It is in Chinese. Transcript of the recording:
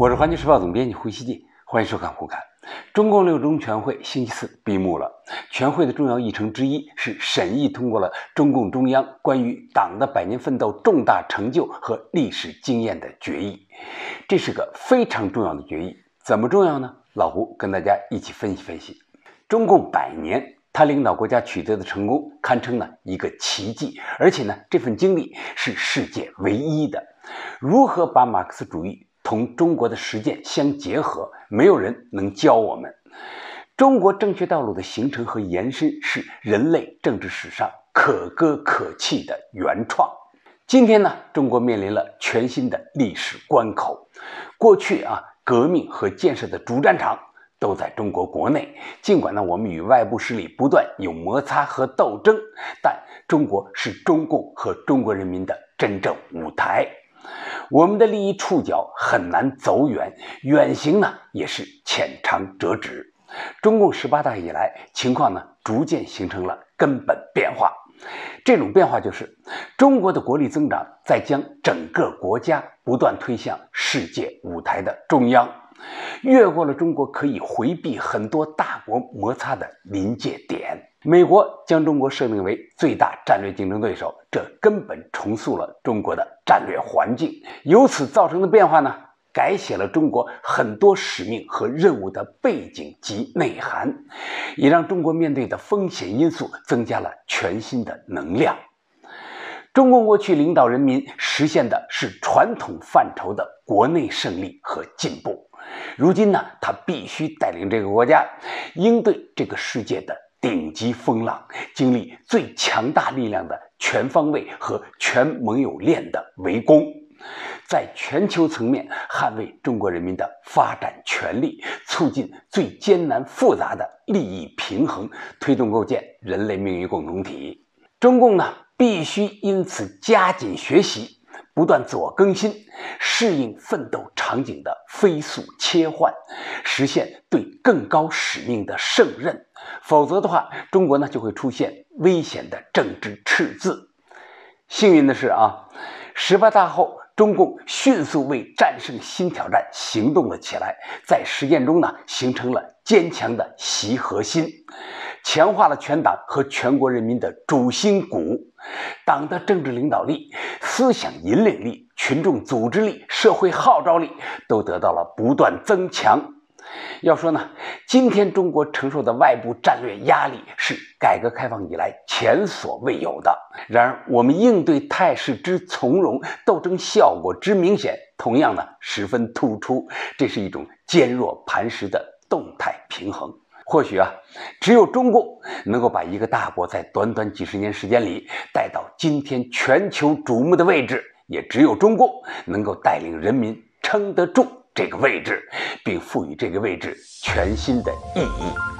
我是环球时报总编辑胡锡进，欢迎收看《胡侃》。中共六中全会星期四闭幕了，全会的重要议程之一是审议通过了中共中央关于党的百年奋斗重大成就和历史经验的决议，这是个非常重要的决议。怎么重要呢？老胡跟大家一起分析分析。中共百年，他领导国家取得的成功堪称呢一个奇迹，而且呢这份经历是世界唯一的。如何把马克思主义？同中国的实践相结合，没有人能教我们。中国正确道路的形成和延伸是人类政治史上可歌可泣的原创。今天呢，中国面临了全新的历史关口。过去啊，革命和建设的主战场都在中国国内。尽管呢，我们与外部势力不断有摩擦和斗争，但中国是中共和中国人民的真正舞台。我们的利益触角很难走远，远行呢也是浅尝辄止。中共十八大以来，情况呢逐渐形成了根本变化。这种变化就是中国的国力增长在将整个国家不断推向世界舞台的中央，越过了中国可以回避很多大国摩擦的临界点。美国将中国设定为最大战略竞争对手，这根本重塑了中国的战略环境。由此造成的变化呢，改写了中国很多使命和任务的背景及内涵，也让中国面对的风险因素增加了全新的能量。中国过去领导人民实现的是传统范畴的国内胜利和进步，如今呢，他必须带领这个国家应对这个世界的。顶级风浪，经历最强大力量的全方位和全盟友链的围攻，在全球层面捍卫中国人民的发展权利，促进最艰难复杂的利益平衡，推动构建人类命运共同体。中共呢，必须因此加紧学习。不断自我更新，适应奋斗场景的飞速切换，实现对更高使命的胜任。否则的话，中国呢就会出现危险的政治赤字。幸运的是啊，十八大后，中共迅速为战胜新挑战行动了起来，在实践中呢形成了坚强的习核心。强化了全党和全国人民的主心骨，党的政治领导力、思想引领力、群众组织力、社会号召力都得到了不断增强。要说呢，今天中国承受的外部战略压力是改革开放以来前所未有的。然而，我们应对态势之从容，斗争效果之明显，同样呢十分突出。这是一种坚若磐石的动态平衡。或许啊，只有中共能够把一个大国在短短几十年时间里带到今天全球瞩目的位置，也只有中共能够带领人民撑得住这个位置，并赋予这个位置全新的意义。